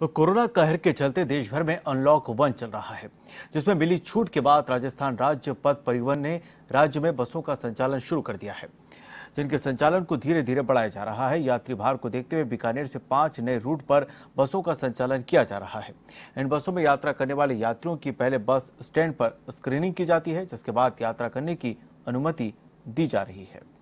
तो कोरोना कहर के चलते देश भर में अनलॉक वन चल रहा है जिसमें मिली छूट के बाद राजस्थान राज्य पथ परिवहन ने राज्य में बसों का संचालन शुरू कर दिया है जिनके संचालन को धीरे धीरे बढ़ाया जा रहा है यात्री भार को देखते हुए बीकानेर से पांच नए रूट पर बसों का संचालन किया जा रहा है इन बसों में यात्रा करने वाले यात्रियों की पहले बस स्टैंड पर स्क्रीनिंग की जाती है जिसके बाद यात्रा करने की अनुमति दी जा रही है